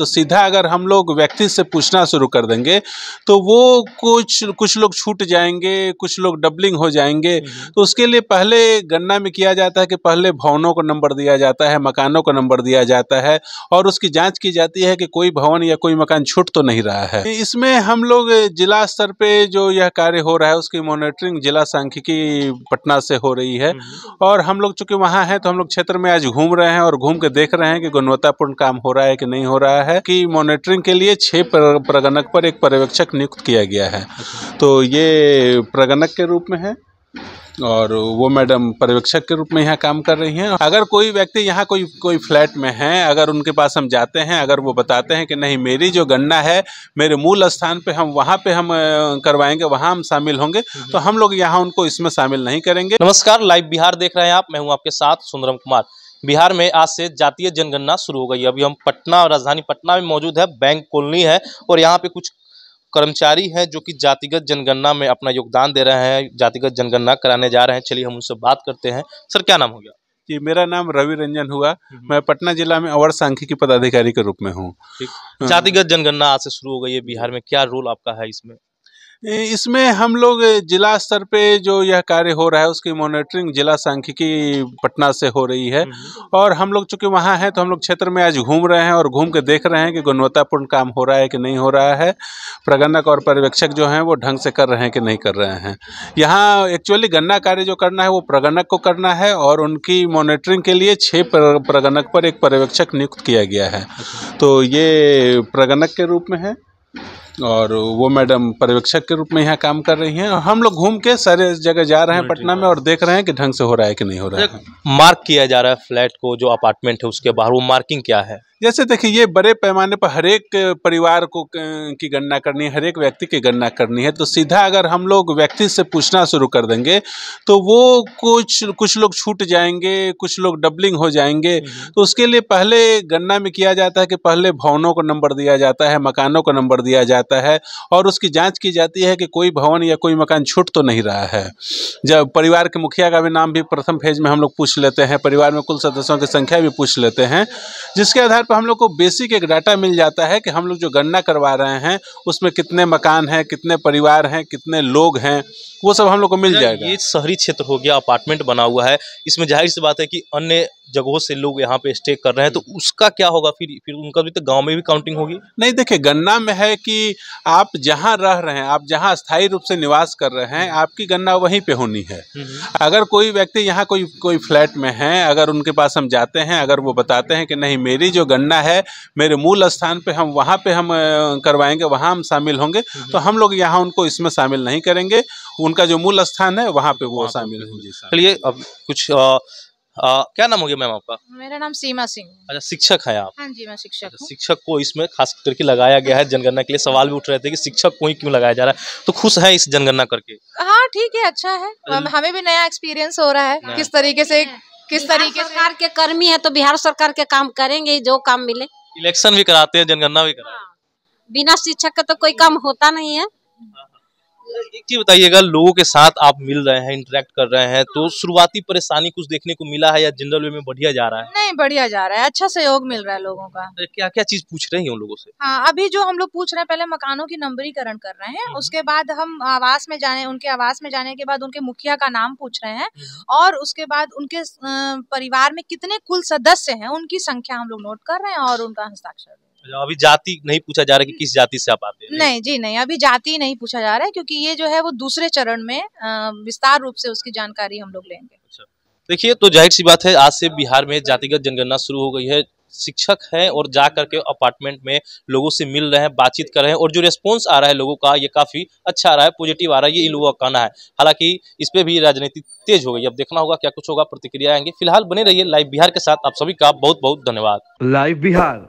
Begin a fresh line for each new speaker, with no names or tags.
तो सीधा अगर हम लोग व्यक्ति से पूछना शुरू कर देंगे तो वो कुछ कुछ लोग छूट जाएंगे कुछ लोग डबलिंग हो जाएंगे हम्म। तो उसके लिए पहले गणना में किया जाता है कि पहले भवनों का नंबर दिया जाता है मकानों का नंबर दिया जाता है और उसकी जाँच की जाती है कि कोई भवन या कोई मकान छूट तो नहीं रहा है इसमें हम लोग जिला स्तर पर जो यह कार्य हो रहा है उसकी मॉनिटरिंग जिला सांख्यिकी पटना से हो रही है हम्म। और हम लोग चूंकि वहाँ हैं तो हम लोग क्षेत्र में आज घूम रहे हैं और घूम के देख रहे हैं कि गुणवत्तापूर्ण काम हो रहा है कि नहीं हो रहा है है कि मॉनिटरिंग के लिए छः प्रगणक पर एक पर्यवेक्षक नियुक्त किया गया है तो ये प्रगणक के रूप में है और वो मैडम पर्यवेक्षक के रूप में यहाँ काम कर रही हैं अगर कोई व्यक्ति यहाँ कोई कोई फ्लैट में है अगर उनके पास हम जाते हैं अगर वो बताते हैं कि नहीं मेरी जो गणना है मेरे मूल स्थान पे हम वहाँ पे हम करवाएंगे वहाँ
हम शामिल होंगे तो हम लोग यहाँ उनको इसमें शामिल नहीं करेंगे नमस्कार लाइव बिहार देख रहे हैं आप मैं हूँ आपके साथ सुंदरम कुमार बिहार में आज से जातीय जनगणना शुरू हो गई अभी हम पटना राजधानी पटना में मौजूद है बैंक कॉलोनी है और यहाँ पे कुछ कर्मचारी हैं जो कि जातिगत जनगणना में अपना योगदान दे रहे हैं जातिगत जनगणना कराने जा रहे हैं चलिए हम उनसे बात करते हैं सर क्या नाम हो गया जी
मेरा नाम रवि रंजन हुआ हम्म, हम्म। मैं पटना जिला में अवर सांख्यिकी पदाधिकारी के रूप में हूँ
जातिगत जनगणना आज से शुरू हो गई है बिहार में क्या रोल आपका है इसमें
इसमें हम लोग जिला स्तर पे जो यह कार्य हो रहा है उसकी मॉनिटरिंग जिला सांख्यिकी पटना से हो रही है हम्म हम्म। और हम लोग चूंकि वहाँ हैं तो हम लोग क्षेत्र में आज घूम रहे हैं और घूम के देख रहे हैं कि गुणवत्तापूर्ण काम हो रहा है कि नहीं हो रहा है प्रगणक और पर्यवेक्षक जो हैं वो ढंग से कर रहे हैं कि नहीं कर रहे हैं यहाँ एक्चुअली गन्ना कार्य जो करना है वो प्रगणक को करना है और उनकी मॉनिटरिंग के लिए छः प्रगणक पर एक पर्यवेक्षक नियुक्त किया गया है अच्छा। तो ये प्रगणक के रूप में है और वो मैडम पर्यवेक्षक के रूप में यहाँ काम कर रही हैं और हम लोग घूम के सारे जगह जा रहे हैं पटना में और देख रहे हैं कि ढंग से हो रहा है कि नहीं हो रहा
है मार्क किया जा रहा है फ्लैट को जो अपार्टमेंट है उसके बाहर वो मार्किंग क्या है
जैसे देखिए ये बड़े पैमाने पर हर एक परिवार को की गणना करनी है हर एक व्यक्ति की गणना करनी है तो सीधा अगर हम लोग व्यक्ति से पूछना शुरू कर देंगे तो वो कुछ कुछ लोग छूट जाएंगे कुछ लोग डबलिंग हो जाएंगे हम्म, हम्म। तो उसके लिए पहले गणना में किया जाता है कि पहले भवनों का नंबर दिया जाता है मकानों का नंबर दिया जाता है और उसकी जाँच की जाती है कि कोई भवन या कोई मकान छूट तो नहीं रहा है जब परिवार के मुखिया का भी नाम भी प्रथम फेज में हम लोग पूछ लेते हैं परिवार में कुल सदस्यों की संख्या भी पूछ लेते हैं जिसके आधार पर हम लोग को बेसिक एक डाटा मिल जाता है कि हम लोग जो गणना करवा रहे हैं उसमें कितने मकान हैं कितने परिवार हैं कितने
लोग हैं वो सब हम लोग को मिल जाएगा ये शहरी क्षेत्र हो गया अपार्टमेंट बना हुआ है इसमें जाहिर सी बात है कि अन्य जगहों से लोग यहाँ पे स्टे कर रहे हैं तो उसका क्या होगा फिर फिर उनका भी तो गांव में भी
काउंटिंग होगी नहीं देखिए गन्ना में है कि आप जहाँ रह रहे हैं आप जहाँ स्थायी रूप से निवास कर रहे हैं हम्म। आपकी गन्ना वहीं पे होनी है हम्म, हम्म। अगर कोई व्यक्ति यहाँ कोई कोई फ्लैट में है अगर उनके पास हम जाते हैं अगर वो बताते हैं कि नहीं मेरी जो गन्ना है मेरे मूल स्थान पर हम वहाँ पर हम करवाएंगे वहाँ हम शामिल होंगे तो हम लोग यहाँ उनको इसमें शामिल नहीं करेंगे उनका जो मूल स्थान है वहाँ पे वो शामिल होंगे चलिए अब कुछ
आ, क्या नाम हो गया मैम आपका मेरा नाम सीमा सिंह अच्छा शिक्षक है आप हाँ जी मैं शिक्षक अच्छा, शिक्षक को इसमें खास करके लगाया गया है जनगणना के लिए सवाल भी उठ रहे थे कि शिक्षक को ही क्यों लगाया जा रहा है तो खुश है इस जनगणना करके हाँ ठीक है अच्छा है हमें भी नया एक्सपीरियंस हो रहा है किस तरीके से किस तरीके सरकार के कर्मी है तो बिहार सरकार के काम करेंगे जो काम मिले इलेक्शन भी कराते हैं जनगणना भी कराते हाँ। बिना शिक्षक का तो कोई काम होता नहीं है हाँ। एक चीज बताइएगा लोगों के साथ आप मिल रहे हैं इंटरेक्ट कर रहे हैं तो हाँ। शुरुआती परेशानी कुछ देखने को मिला है या जनरल वे में बढ़िया जा रहा है नहीं बढ़िया जा रहा है अच्छा सहयोग मिल रहा है लोगों का क्या क्या चीज पूछ रहे हैं उन लोगों से हाँ अभी जो हम लोग पूछ रहे हैं पहले मकानों की नंबरीकरण कर रहे हैं हम्म। उसके बाद हम आवास में जाने उनके आवास में जाने के बाद उनके मुखिया का नाम पूछ रहे हैं हम्म। और उसके बाद उनके परिवार में कितने कुल सदस्य है उनकी संख्या हम लोग नोट कर रहे हैं और उनका हस्ताक्षर मतलब अभी जाति नहीं पूछा जा रहा है कि किस जाति से आप आते हैं नहीं जी नहीं अभी जाति नहीं पूछा जा रहा है क्योंकि ये जो है वो दूसरे चरण में विस्तार रूप से उसकी जानकारी हम लोग लेंगे अच्छा। देखिए तो जाहिर सी बात है आज से बिहार में जातिगत जनगणना शुरू हो गई है शिक्षक हैं और जा करके अपार्टमेंट में लोगों से मिल रहे हैं बातचीत कर रहे हैं और जो रिस्पॉन्स आ रहा है लोगों का ये काफ़ी अच्छा आ रहा है पॉजिटिव आ रहा है ये इन लोगों का कहना है हालांकि इस पर भी राजनीति तेज हो गई अब देखना होगा क्या कुछ होगा प्रतिक्रिया आएंगे फिलहाल बने रहिए लाइव बिहार के साथ आप सभी का बहुत बहुत धन्यवाद लाइव बिहार